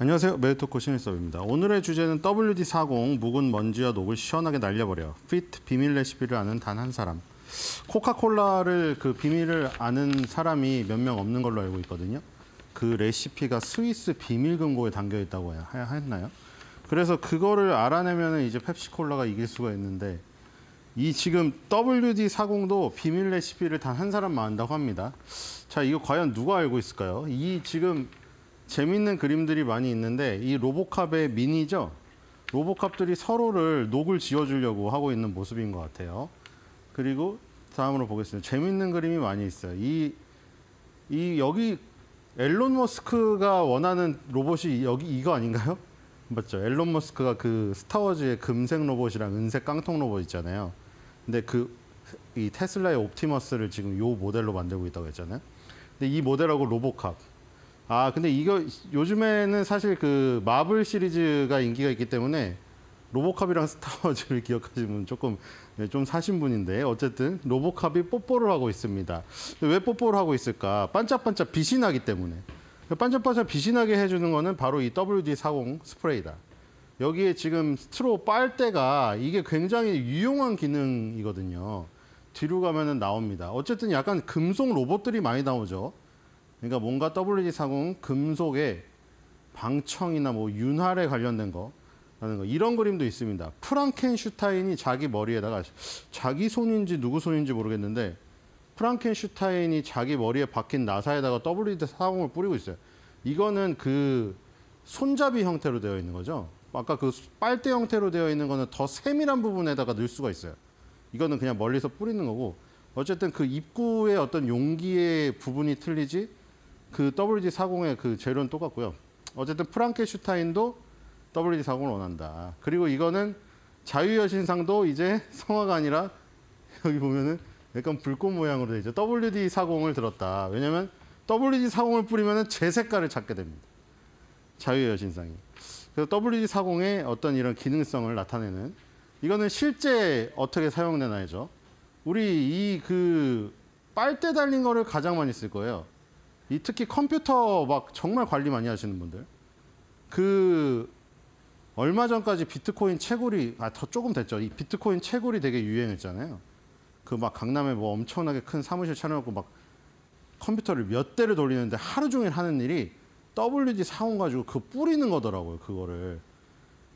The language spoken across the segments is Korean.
안녕하세요. 메이토코 신일섭입니다. 오늘의 주제는 WD40 묵은 먼지와 녹을 시원하게 날려버려. 피트 비밀 레시피를 아는 단 한 사람. 코카콜라를 그 비밀을 아는 사람이 몇 명 없는 걸로 알고 있거든요. 그 레시피가 스위스 비밀 금고에 담겨 있다고 했나요? 그래서 그거를 알아내면 이제 펩시콜라가 이길 수가 있는데 이 지금 WD40도 비밀 레시피를 단 한 사람만 안다고 합니다. 자, 이거 과연 누가 알고 있을까요? 이 지금 재밌는 그림들이 많이 있는데 이 로보캅의 미니죠. 로보캅들이 서로를 녹을 지어주려고 하고 있는 모습인 것 같아요. 그리고 다음으로 보겠습니다. 재밌는 그림이 많이 있어요. 이, 이 여기 앨론 머스크가 원하는 로봇이 여기 이거 아닌가요? 맞죠. 앨론 머스크가 그 스타워즈의 금색 로봇이랑 은색 깡통 로봇 있잖아요. 근데 그 이 테슬라의 옵티머스를 지금 이 모델로 만들고 있다고 했잖아요. 근데 이 모델하고 로보캅 아 근데 이거 요즘에는 사실 그 마블 시리즈가 인기가 있기 때문에 로보캅이랑 스타워즈를 기억하시면 조금 예, 좀 사신 분인데 어쨌든 로보캅이 뽀뽀를 하고 있습니다. 왜 뽀뽀를 하고 있을까? 반짝반짝 빛이 나기 때문에 반짝반짝 빛이 나게 해주는 거는 바로 이 WD40 스프레이다. 여기에 지금 스트로 빨대가 이게 굉장히 유용한 기능이거든요. 뒤로 가면은 나옵니다. 어쨌든 약간 금속 로봇들이 많이 나오죠. 그러니까 뭔가 w g 사공 금속에 방청이나 뭐 윤활에 관련된 거 라는 거 이런 그림도 있습니다. 프랑켄슈타인이 자기 머리에다가 자기 손인지 누구 손인지 모르겠는데 프랑켄슈타인이 자기 머리에 박힌 나사에다가 w d 사공을 뿌리고 있어요. 이거는 그 손잡이 형태로 되어 있는 거죠. 아까 그 빨대 형태로 되어 있는 거는 더 세밀한 부분에다가 넣을 수가 있어요. 이거는 그냥 멀리서 뿌리는 거고 어쨌든 그 입구의 어떤 용기의 부분이 틀리지 그 WG40의 그 재료는 똑같고요. 어쨌든 프랑켄슈타인도 WG40을 원한다. 그리고 이거는 자유여신상도 이제 성화가 아니라 여기 보면은 약간 불꽃 모양으로 되죠. WD40을 들었다. 왜냐면 WD40을 뿌리면은 제 색깔을 찾게 됩니다. 자유여신상이. 그래서 WD40의 어떤 이런 기능성을 나타내는 이거는 실제 어떻게 사용되나이죠. 우리 이 그 빨대 달린 거를 가장 많이 쓸 거예요. 이 특히 컴퓨터 막 정말 관리 많이 하시는 분들 그 얼마 전까지 비트코인 채굴이 아 더 조금 됐죠. 이 비트코인 채굴이 되게 유행했잖아요. 그 막 강남에 뭐 엄청나게 큰 사무실 차려놓고 막 컴퓨터를 몇 대를 돌리는데 하루 종일 하는 일이 WD 사온 가지고 그 뿌리는 거더라고요. 그거를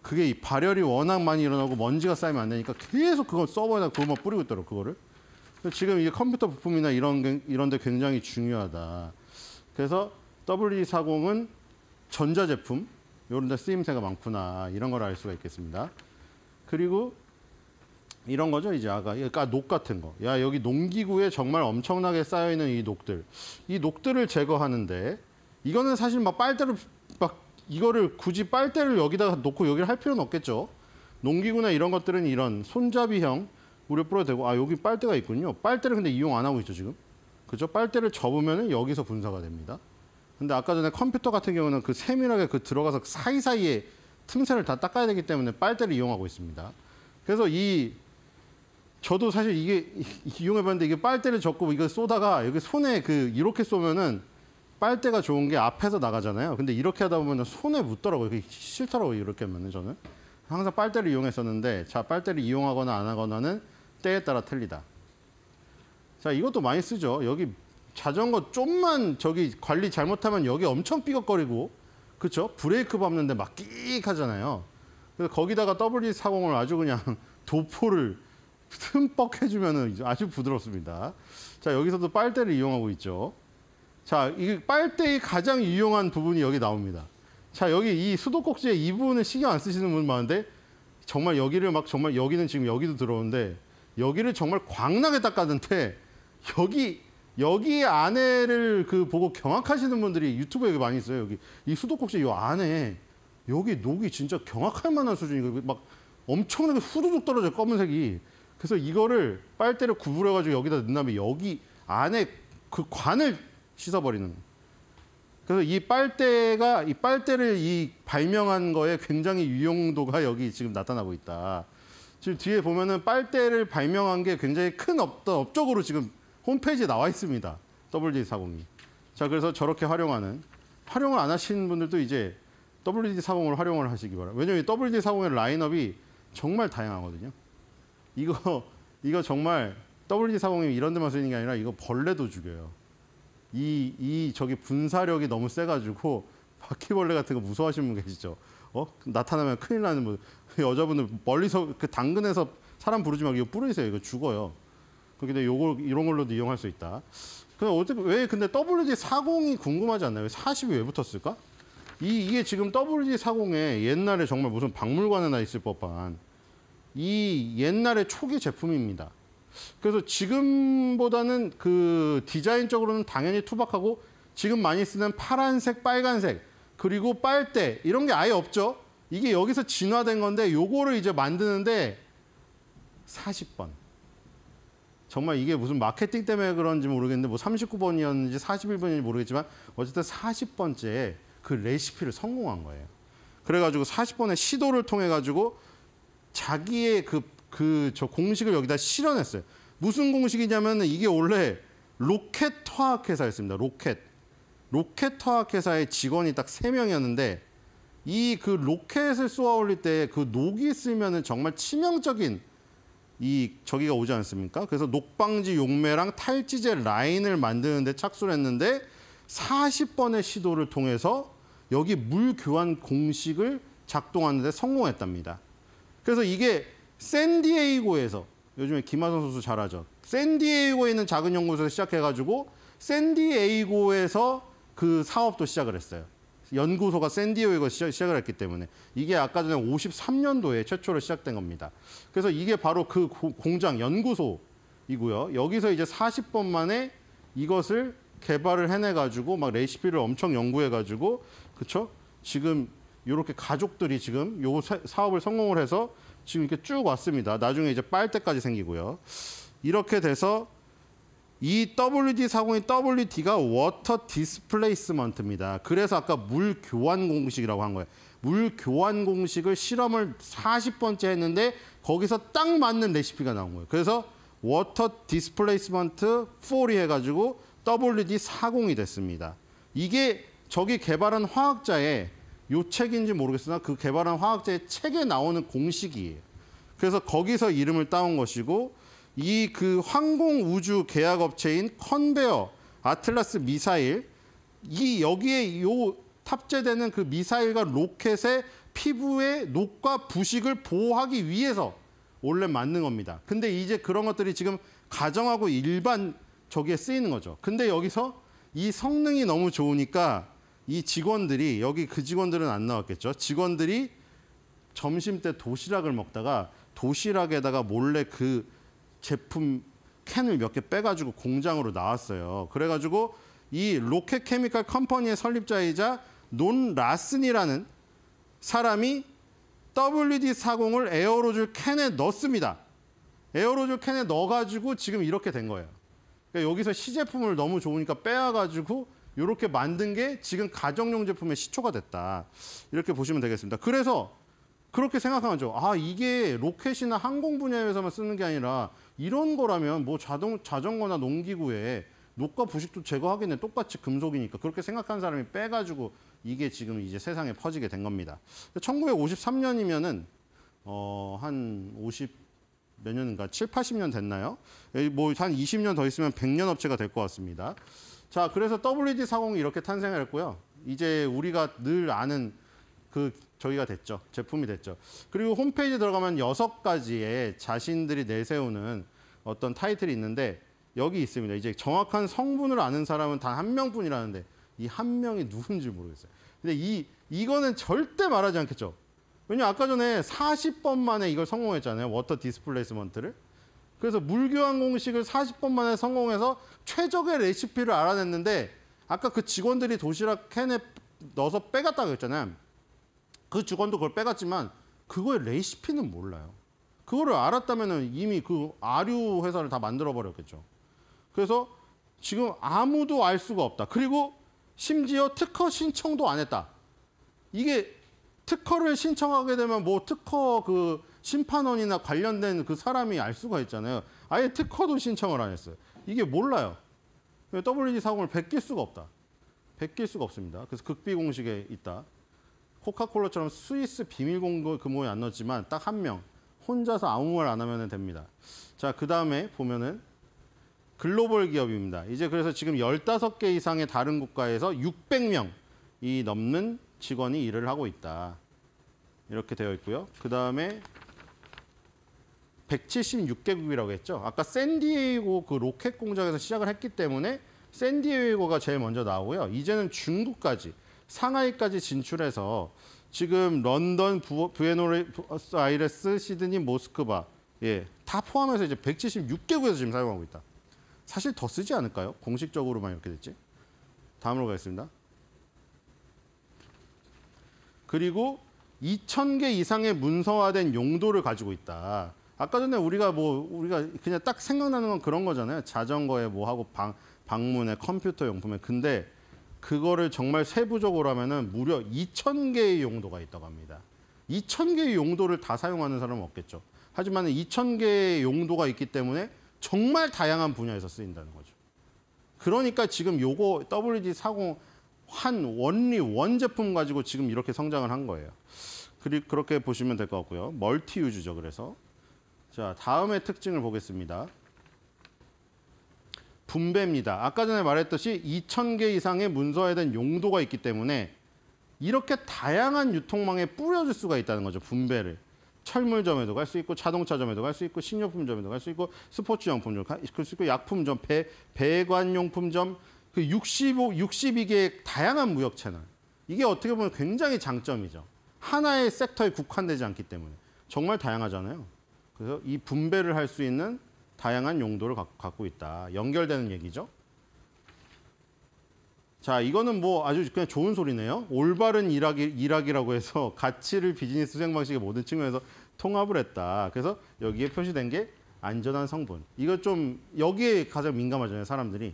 그게 이 발열이 워낙 많이 일어나고 먼지가 쌓이면 안 되니까 계속 그걸 서버에다 그것만 뿌리고 있더라고 그거를. 지금 이게 컴퓨터 부품이나 이런 이런데 굉장히 중요하다. 그래서 W240은 전자제품, 이런 데 쓰임새가 많구나, 이런 걸 알 수가 있겠습니다. 그리고 이런 거죠, 이제 아까. 그까녹 아, 같은 거. 야, 여기 농기구에 정말 엄청나게 쌓여있는 이 녹들. 이 녹들을 제거하는데, 이거는 사실 막 빨대를, 막 이거를 굳이 빨대를 여기다가 놓고 여기를 할 필요는 없겠죠. 농기구나 이런 것들은 이런 손잡이형, 우려 뿌려도 되고, 아, 여기 빨대가 있군요. 빨대를 근데 이용 안 하고 있죠, 지금. 그죠? 빨대를 접으면 여기서 분사가 됩니다. 근데 아까 전에 컴퓨터 같은 경우는 그 세밀하게 그 들어가서 사이사이에 틈새를 다 닦아야 되기 때문에 빨대를 이용하고 있습니다. 그래서 이 저도 사실 이게 이용해봤는데 이게 빨대를 접고 이거 쏘다가 여기 손에 그 이렇게 쏘면은 빨대가 좋은 게 앞에서 나가잖아요. 근데 이렇게 하다 보면 손에 묻더라고요. 그게 싫더라고요. 이렇게 하면 은 저는 항상 빨대를 이용했었는데 자 빨대를 이용하거나 안 하거나는 때에 따라 틀리다. 자, 이것도 많이 쓰죠. 여기 자전거 좀만 저기 관리 잘못하면 여기 엄청 삐걱거리고 그렇죠? 브레이크 밟는데 막 끼익 하잖아요. 그래서 거기다가 WD40을 아주 그냥 도포를 흠뻑 해주면 아주 부드럽습니다. 자, 여기서도 빨대를 이용하고 있죠. 자, 이 빨대의 가장 유용한 부분이 여기 나옵니다. 자, 여기 이 수도꼭지에 이 부분을 신경 안 쓰시는 분 많은데 정말 여기를 막 정말 여기는 지금 여기도 들어오는데 여기를 정말 광나게 닦았는데 여기 여기 안에를 그 보고 경악하시는 분들이 유튜브에 많이 있어요. 여기 이 수도꼭지 이 안에 여기 녹이 진짜 경악할 만한 수준이고 막 엄청나게 후두둑 떨어져 검은색이. 그래서 이거를 빨대를 구부려가지고 여기다 넣은 다음에 여기 안에 그 관을 씻어버리는. 그래서 이 빨대가 이 빨대를 이 발명한 거에 굉장히 유용도가 여기 지금 나타나고 있다. 지금 뒤에 보면은 빨대를 발명한 게 굉장히 큰 업, 업적으로 지금 홈페이지에 나와 있습니다. WD40이. 자, 그래서 저렇게 활용하는 활용을 안 하시는 분들도 이제 WD40을 활용을 하시기 바랍니다. 왜냐하면 WD40의 라인업이 정말 다양하거든요. 이거 이거 정말 WD40이 이런 데만 쓰이는 게 아니라 이거 벌레도 죽여요. 이, 이 저기 분사력이 너무 세가지고 바퀴벌레 같은 거 무서워하시는 분 계시죠? 어? 나타나면 큰일 나는 분. 여자분들 멀리서 그 당근에서 사람 부르지 말고 이거 뿌리세요. 이거 죽어요. 그런데 요걸 이런 걸로도 이용할 수 있다. 그럼 어떻게 왜 근데 WD40이 궁금하지 않나요? 40이 왜 붙었을까? 이 이게 지금 WD40에 옛날에 정말 무슨 박물관에나 있을 법한 이 옛날의 초기 제품입니다. 그래서 지금보다는 그 디자인적으로는 당연히 투박하고 지금 많이 쓰는 파란색, 빨간색 그리고 빨대 이런 게 아예 없죠. 이게 여기서 진화된 건데 요거를 이제 만드는데 40번. 정말 이게 무슨 마케팅 때문에 그런지 모르겠는데 뭐 39번이었는지 41번인지 모르겠지만 어쨌든 40번째 그 레시피를 성공한 거예요. 그래가지고 40번의 시도를 통해 가지고 자기의 그 그 저 공식을 여기다 실현했어요. 무슨 공식이냐면 이게 원래 로켓 화학 회사였습니다. 로켓 로켓 화학 회사의 직원이 딱3 명이었는데 이 그 로켓을 쏘아 올릴 때 그 녹이 쓰면은 정말 치명적인 이 저기가 오지 않습니까? 그래서 녹방지 용매랑 탈지제 라인을 만드는데 착수를 했는데 40번의 시도를 통해서 여기 물 교환 공식을 작동하는데 성공했답니다. 그래서 이게 샌디에이고에서 요즘에 김하선 선수 잘하죠. 샌디에이고에 있는 작은 연구소에서 시작해가지고 샌디에이고에서 그 사업도 시작을 했어요. 연구소가 샌디에이고 시작을 했기 때문에 이게 아까 전에 53년도에 최초로 시작된 겁니다. 그래서 이게 바로 그 공장 연구소이고요. 여기서 이제 40번 만에 이것을 개발을 해내가지고 막 레시피를 엄청 연구해가지고 그쵸? 지금 이렇게 가족들이 지금 요 사업을 성공을 해서 지금 이렇게 쭉 왔습니다. 나중에 이제 빨대까지 생기고요. 이렇게 돼서 이 WD40의 WD가 워터 디스플레이스먼트입니다. 그래서 아까 물 교환 공식이라고 한 거예요. 물 교환 공식을 실험을 40번째 했는데 거기서 딱 맞는 레시피가 나온 거예요. 그래서 워터 디스플레이스먼트 4이 해가지고 WD40이 됐습니다. 이게 저기 개발한 화학자의 요 책인지 모르겠으나 그 개발한 화학자의 책에 나오는 공식이에요. 그래서 거기서 이름을 따온 것이고 이그 항공 우주 계약 업체인 컨베어 아틀라스 미사일 이 여기에 요 탑재되는 그 미사일과 로켓의 피부의 녹과 부식을 보호하기 위해서 원래 맞는 겁니다. 근데 이제 그런 것들이 지금 가정하고 일반 저기에 쓰이는 거죠. 근데 여기서 이 성능이 너무 좋으니까 이 직원들이 여기 그 직원들은 안 나왔겠죠. 직원들이 점심 때 도시락을 먹다가 도시락에다가 몰래 그 제품 캔을 몇 개 빼가지고 공장으로 나왔어요. 그래가지고 이 로켓 케미칼 컴퍼니의 설립자이자 논 라슨이라는 사람이 WD-40을 에어로졸 캔에 넣습니다. 에어로졸 캔에 넣어가지고 지금 이렇게 된 거예요. 그러니까 여기서 시제품을 너무 좋으니까 빼와가지고 이렇게 만든 게 지금 가정용 제품의 시초가 됐다. 이렇게 보시면 되겠습니다. 그래서 그렇게 생각하죠. 아, 이게 로켓이나 항공 분야에서만 쓰는 게 아니라 이런 거라면 뭐 자동, 자전거나 농기구에 녹과 부식도 제거하겠네. 똑같이 금속이니까. 그렇게 생각한 사람이 빼가지고 이게 지금 이제 세상에 퍼지게 된 겁니다. 1953년이면은, 어, 한 50, 몇 년인가? 7, 80년 됐나요? 뭐 한 20년 더 있으면 100년 업체가 될 것 같습니다. 자, 그래서 WD40이 이렇게 탄생했고요. 을 이제 우리가 늘 아는 그 저희가 됐죠. 제품이 됐죠. 그리고 홈페이지 에 들어가면 여섯 가지의 자신들이 내세우는 어떤 타이틀이 있는데 여기 있습니다. 이제 정확한 성분을 아는 사람은 단 한 명뿐이라는데 이 한 명이 누군지 모르겠어요. 근데 이 이거는 절대 말하지 않겠죠. 왜냐 아까 전에 40번 만에 이걸 성공했잖아요. 워터 디스플레이스먼트를. 그래서 물교환 공식을 40번 만에 성공해서 최적의 레시피를 알아냈는데 아까 그 직원들이 도시락 캔에 넣어서 빼갔다고 했잖아요. 그주원도 그걸 빼갔지만 그거의 레시피는 몰라요. 그거를 알았다면 이미 그 아류 회사를 다 만들어 버렸겠죠. 그래서 지금 아무도 알 수가 없다. 그리고 심지어 특허 신청도 안 했다. 이게 특허를 신청하게 되면 뭐 특허 그 심판원이나 관련된 그 사람이 알 수가 있잖아요. 아예 특허도 신청을 안 했어요. 이게 몰라요. WG 사공을 베낄 수가 없다. 베낄 수가 없습니다. 그래서 극비 공식에 있다. 코카콜라처럼 스위스 비밀 공고 규모에 안 넣었지만 딱 한 명 혼자서 아무 말 안 하면 됩니다. 자, 그 다음에 보면은 글로벌 기업입니다. 이제 그래서 지금 15개 이상의 다른 국가에서 600명이 넘는 직원이 일을 하고 있다. 이렇게 되어 있고요. 그 다음에 176개국이라고 했죠. 아까 샌디에이고 그 로켓 공장에서 시작을 했기 때문에 샌디에이고가 제일 먼저 나오고요. 이제는 중국까지 상하이까지 진출해서 지금 런던, 부, 에노스아이레스, 시드니, 모스크바 예, 다 포함해서 이제 176개국에서 지금 사용하고 있다. 사실 더 쓰지 않을까요? 공식적으로만 이렇게 됐지. 다음으로 가겠습니다. 그리고 2,000개 이상의 문서화된 용도를 가지고 있다. 아까 전에 우리가 뭐 우리가 그냥 딱 생각나는 건 그런 거잖아요. 자전거에 뭐 하고 방, 방문에 컴퓨터 용품에 근데 그거를 정말 세부적으로 하면은 무려 2천 개의 용도가 있다고 합니다. 2천 개의 용도를 다 사용하는 사람은 없겠죠. 하지만 2천 개의 용도가 있기 때문에 정말 다양한 분야에서 쓰인다는 거죠. 그러니까 지금 요거 WD40 한 원리 원 제품 가지고 지금 이렇게 성장을 한 거예요. 그렇게 보시면 될 것 같고요. 멀티 유즈죠. 그래서 자 다음의 특징을 보겠습니다. 분배입니다. 아까 전에 말했듯이 2,000개 이상의 문서에 대한 용도가 있기 때문에 이렇게 다양한 유통망에 뿌려줄 수가 있다는 거죠, 분배를. 철물점에도 갈 수 있고 자동차점에도 갈 수 있고 식료품점에도 갈 수 있고 스포츠용품점 갈수 있고 약품점, 배, 배관용품점 그 65, 62개의 다양한 무역 채널. 이게 어떻게 보면 굉장히 장점이죠. 하나의 섹터에 국한되지 않기 때문에 정말 다양하잖아요. 그래서 이 분배를 할 수 있는 다양한 용도를 갖고 있다. 연결되는 얘기죠. 자, 이거는 뭐 아주 그냥 좋은 소리네요. 올바른 일학기일학기라고 해서 가치를 비즈니스 수행 방식의 모든 측면에서 통합을 했다. 그래서 여기에 표시된 게 안전한 성분. 이거 좀 여기에 가장 민감하잖아요, 사람들이.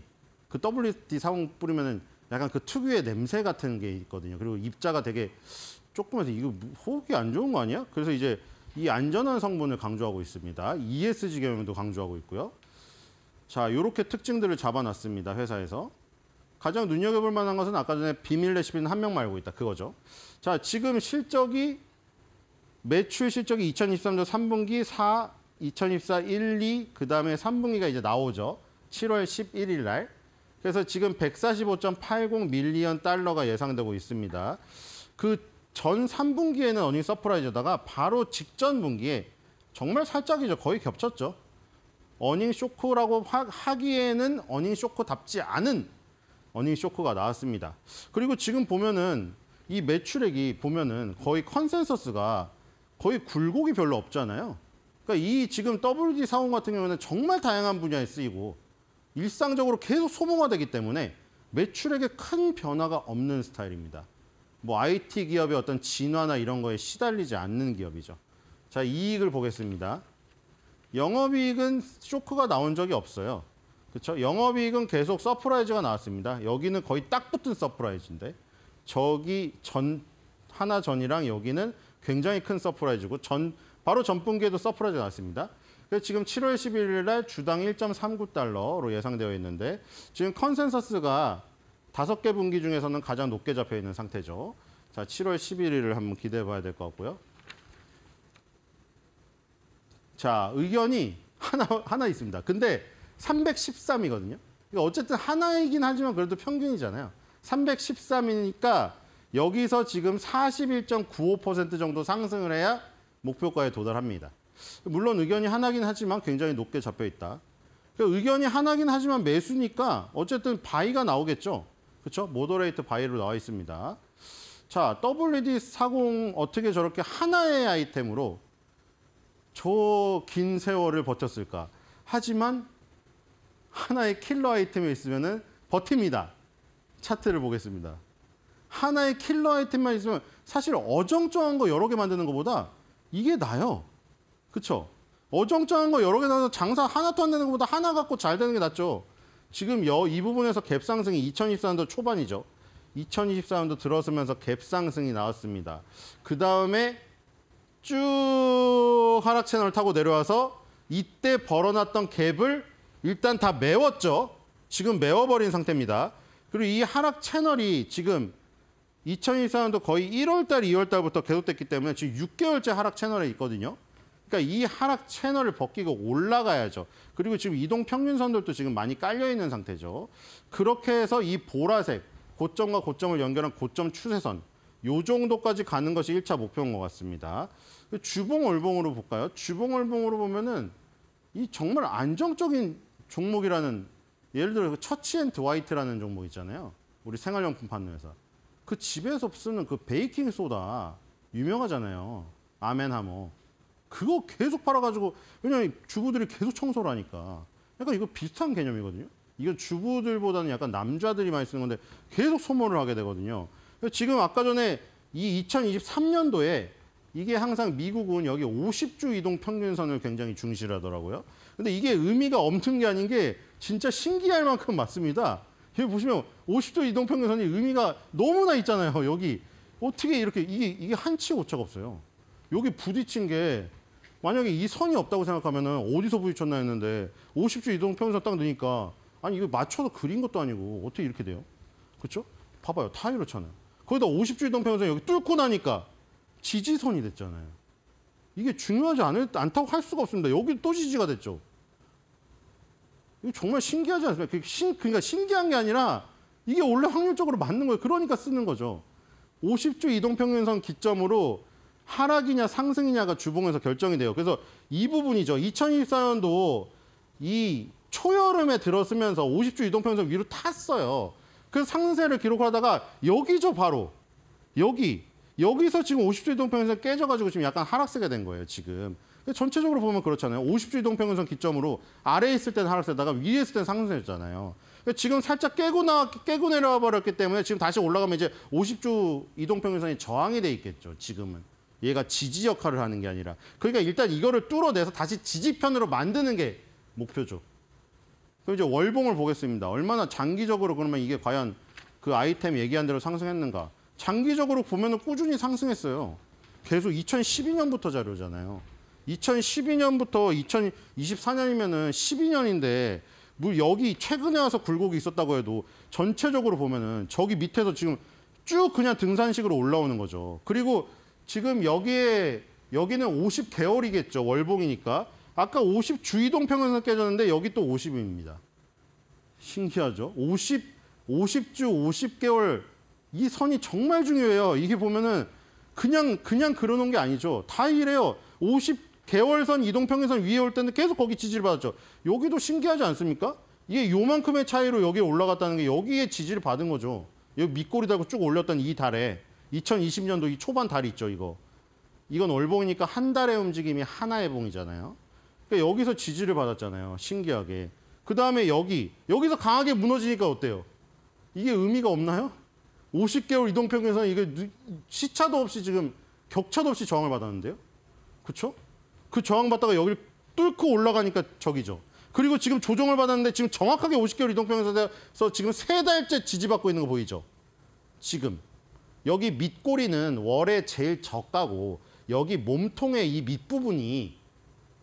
그 WD 사공 뿌리면은 약간 그 특유의 냄새 같은 게 있거든요. 그리고 입자가 되게 조금해서 이거 뭐 호흡이 안 좋은 거 아니야? 그래서 이제 이 안전한 성분을 강조하고 있습니다. ESG 경영도 강조하고 있고요. 자, 이렇게 특징들을 잡아놨습니다. 회사에서. 가장 눈여겨볼 만한 것은 아까 전에 비밀 레시피는 한 명말고 있다. 그거죠. 자, 지금 실적이 매출 실적이 2023년 3분기 4, 2024 1, 2, 그 다음에 3분기가 이제 나오죠. 7월 11일 날. 그래서 지금 145.80 밀리언 달러가 예상되고 있습니다. 그전 3분기에는 어닝 서프라이즈다가 바로 직전 분기에 정말 살짝이죠. 거의 겹쳤죠. 어닝 쇼크라고 하, 기에는 어닝 쇼크답지 않은 어닝 쇼크가 나왔습니다. 그리고 지금 보면은 이 매출액이 보면은 거의 컨센서스가 거의 굴곡이 별로 없잖아요. 그러니까 이 지금 WD 사원 같은 경우는 정말 다양한 분야에 쓰이고 일상적으로 계속 소모가 되기 때문에 매출액에 큰 변화가 없는 스타일입니다. 뭐 IT 기업의 어떤 진화나 이런 거에 시달리지 않는 기업이죠. 자, 이익을 보겠습니다. 영업이익은 쇼크가 나온 적이 없어요. 그렇죠? 영업이익은 계속 서프라이즈가 나왔습니다. 여기는 거의 딱 붙은 서프라이즈인데 저기 전 하나 전이랑 여기는 굉장히 큰 서프라이즈고 전 바로 전분기에도 서프라이즈 나왔습니다. 그래서 지금 7월 11일 날 주당 1.39달러로 예상되어 있는데 지금 컨센서스가 다섯 개 분기 중에서는 가장 높게 잡혀 있는 상태죠. 자, 7월 11일을 한번 기대해 봐야 될 것 같고요. 자, 의견이 하나, 하나 있습니다. 근데 313이거든요. 그러니까 어쨌든 하나이긴 하지만 그래도 평균이잖아요. 313이니까 여기서 지금 41.95% 정도 상승을 해야 목표가에 도달합니다. 물론 의견이 하나긴 하지만 굉장히 높게 잡혀 있다. 그러니까 의견이 하나긴 하지만 매수니까 어쨌든 바이가 나오겠죠. 그렇죠? 모더레이트 바이로 나와 있습니다. 자, WD40 어떻게 저렇게 하나의 아이템으로 저 긴 세월을 버텼을까? 하지만 하나의 킬러 아이템이 있으면 버팁니다. 차트를 보겠습니다. 하나의 킬러 아이템만 있으면 사실 어정쩡한 거 여러 개 만드는 것보다 이게 나요. 그렇죠? 어정쩡한 거 여러 개 나와서 장사 하나 도안 되는 것보다 하나 갖고 잘 되는 게 낫죠. 지금 여, 이 부분에서 갭 상승이 2024년도 초반이죠. 2024년도 들어서면서 갭 상승이 나왔습니다. 그 다음에 쭉 하락 채널 을 타고 내려와서 이때 벌어놨던 갭을 일단 다 메웠죠. 지금 메워버린 상태입니다. 그리고 이 하락 채널이 지금 2024년도 거의 1월달, 2월달부터 계속됐기 때문에 지금 6개월째 하락 채널에 있거든요. 그러니까 이 하락 채널을 벗기고 올라가야죠. 그리고 지금 이동 평균선들도 지금 많이 깔려 있는 상태죠. 그렇게 해서 이 보라색 고점과 고점을 연결한 고점 추세선 요 정도까지 가는 것이 1차 목표인 것 같습니다. 그 주봉 월봉으로 볼까요? 주봉 월봉으로 보면은 이 정말 안정적인 종목이라는 예를 들어 그 처치 앤 드와이트라는 종목 있잖아요. 우리 생활용품 판는 회사. 그 집에서 쓰는 그 베이킹 소다 유명하잖아요. 아멘하모. 그거 계속 팔아가지고 왜냐면 주부들이 계속 청소를 하니까 약간 이거 비슷한 개념이거든요. 이건 주부들보다는 약간 남자들이 많이 쓰는 건데 계속 소모를 하게 되거든요. 지금 아까 전에 이 2023년도에 이게 항상 미국은 여기 50주 이동 평균선을 굉장히 중시를 하더라고요. 근데 이게 의미가 없는 게 아닌 게 진짜 신기할 만큼 맞습니다. 여기 보시면 50주 이동 평균선이 의미가 너무나 있잖아요. 여기 어떻게 이렇게 이게 이게 한치 오차가 없어요. 여기 부딪힌 게 만약에 이 선이 없다고 생각하면은 어디서 부딪혔나 했는데 50주 이동 평균선 딱 넣으니까 아니 이거 맞춰서 그린 것도 아니고 어떻게 이렇게 돼요? 그렇죠? 봐봐요. 다 이렇잖아요. 거기다 50주 이동 평균선 여기 뚫고 나니까 지지선이 됐잖아요. 이게 중요하지 않을, 않다고 할 수가 없습니다. 여기 또 지지가 됐죠. 이거 정말 신기하지 않습니까? 신, 그러니까 신기한 게 아니라 이게 원래 확률적으로 맞는 거예요. 그러니까 쓰는 거죠. 50주 이동평균선 기점으로 하락이냐 상승이냐가 주봉에서 결정이 돼요. 그래서 이 부분이죠. 2024년도 이 초여름에 들었으면서 50주 이동평균선 위로 탔어요. 그래서 상승세를 기록하다가 여기죠, 바로. 여기. 여기서 지금 50주 이동평균선 깨져가지고 지금 약간 하락세가 된 거예요, 지금. 전체적으로 보면 그렇잖아요. 50주 이동평균선 기점으로 아래에 있을 때는 하락세다가 위에 있을 때는 상승세였잖아요. 그러니까 지금 살짝 깨고 나 깨고 내려와 버렸기 때문에 지금 다시 올라가면 이제 50주 이동평균선이 저항이 돼 있겠죠, 지금은. 얘가 지지 역할을 하는 게 아니라 그러니까 일단 이거를 뚫어내서 다시 지지편으로 만드는 게 목표죠. 그럼 이제 월봉을 보겠습니다. 얼마나 장기적으로 그러면 이게 과연 그 아이템 얘기한 대로 상승했는가. 장기적으로 보면 꾸준히 상승했어요. 계속 2012년부터 자료잖아요. 2012년부터 2024년이면은 12년인데 뭐 여기 최근에 와서 굴곡이 있었다고 해도 전체적으로 보면은 저기 밑에서 지금 쭉 그냥 등산식으로 올라오는 거죠. 그리고 지금 여기에 여기는 50개월이겠죠. 월봉이니까. 아까 50 주이동 평균선 깨졌는데 여기 또 50입니다. 신기하죠? 50 50주 50개월 이 선이 정말 중요해요. 이게 보면은 그냥 그냥 그러는 게 아니죠. 다 이래요. 50개월 선 이동 평균선 위에 올 때는 계속 거기 지지를 받았죠. 여기도 신기하지 않습니까? 이게 요만큼의 차이로 여기에 올라갔다는 게 여기에 지지를 받은 거죠. 여기 밑골이다고 쭉 올렸던 이 달에 2020년도 이 초반 달 있죠, 이거. 이건 월봉이니까 한 달의 움직임이 하나의 봉이잖아요. 그러니까 여기서 지지를 받았잖아요. 신기하게. 그 다음에 여기, 여기서 강하게 무너지니까 어때요? 이게 의미가 없나요? 50개월 이동평균서 이게 시차도 없이 지금 격차도 없이 저항을 받았는데요. 그쵸그 저항받다가 여기 뚫고 올라가니까 저기죠. 그리고 지금 조정을 받았는데 지금 정확하게 50개월 이동평균에서 지금 세 달째 지지받고 있는 거 보이죠? 지금. 여기 밑꼬리는 월의 제일 적다고 여기 몸통의 이 밑부분이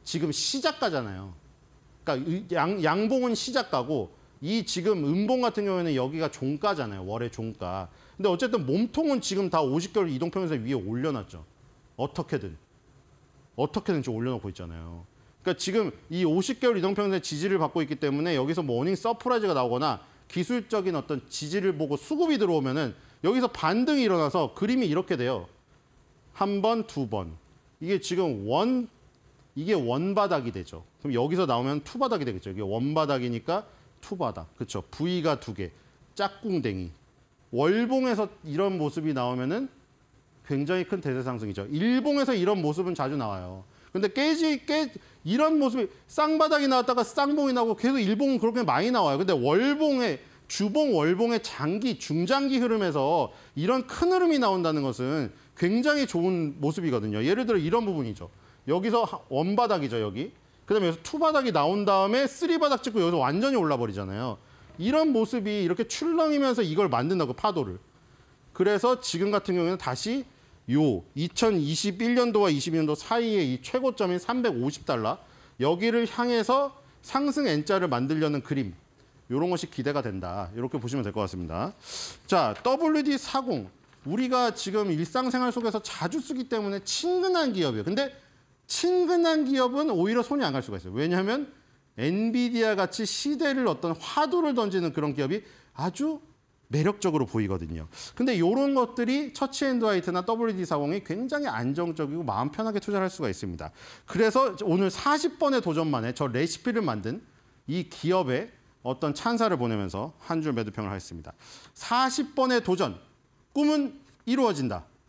지금 시작가잖아요. 그러니까 양, 양봉은 시작가고 이 지금 음봉 같은 경우에는 여기가 종가잖아요. 월의 종가. 근데 어쨌든 몸통은 지금 다 50개월 이동평균선 위에 올려놨죠. 어떻게든. 어떻게든 지 올려놓고 있잖아요. 그러니까 지금 이 50개월 이동평균선 지지를 받고 있기 때문에 여기서 모닝 뭐 서프라이즈가 나오거나 기술적인 어떤 지지를 보고 수급이 들어오면은 여기서 반등이 일어나서 그림이 이렇게 돼요. 한 번, 두 번. 이게 지금 원, 이게 원바닥이 되죠. 그럼 여기서 나오면 투바닥이 되겠죠. 이게 원바닥이니까 투바닥. 그렇죠. V가 두 개. 짝꿍댕이. 월봉에서 이런 모습이 나오면은 굉장히 큰 대세 상승이죠. 일봉에서 이런 모습은 자주 나와요. 근데 깨지 깨 이런 모습이 쌍바닥이 나왔다가 쌍봉이 나고 계속 일봉은 그렇게 많이 나와요. 근데 월봉에 주봉, 월봉의 장기, 중장기 흐름에서 이런 큰 흐름이 나온다는 것은 굉장히 좋은 모습이거든요. 예를 들어 이런 부분이죠. 여기서 원바닥이죠, 여기. 그다음에 여기서 투바닥이 나온 다음에 쓰리바닥 찍고 여기서 완전히 올라버리잖아요. 이런 모습이 이렇게 출렁이면서 이걸 만든다고 파도를. 그래서 지금 같은 경우에는 다시 요 2021년도와 22년도 사이에 이 최고점인 350달러 여기를 향해서 상승 N자를 만들려는 그림 이런 것이 기대가 된다. 이렇게 보시면 될 것 같습니다. 자, WD40. 우리가 지금 일상생활 속에서 자주 쓰기 때문에 친근한 기업이에요. 근데 친근한 기업은 오히려 손이 안 갈 수가 있어요. 왜냐하면 엔비디아 같이 시대를 어떤 화두를 던지는 그런 기업이 아주 매력적으로 보이거든요. 근데 이런 것들이 처치앤드화이트나 WD40이 굉장히 안정적이고 마음 편하게 투자할 수가 있습니다. 그래서 오늘 40번의 도전만에 저 레시피를 만든 이 기업의 어떤 찬사를 보내면서 한 줄 매듭평을 하겠습니다. 40번의 도전, 꿈은 이루어진다.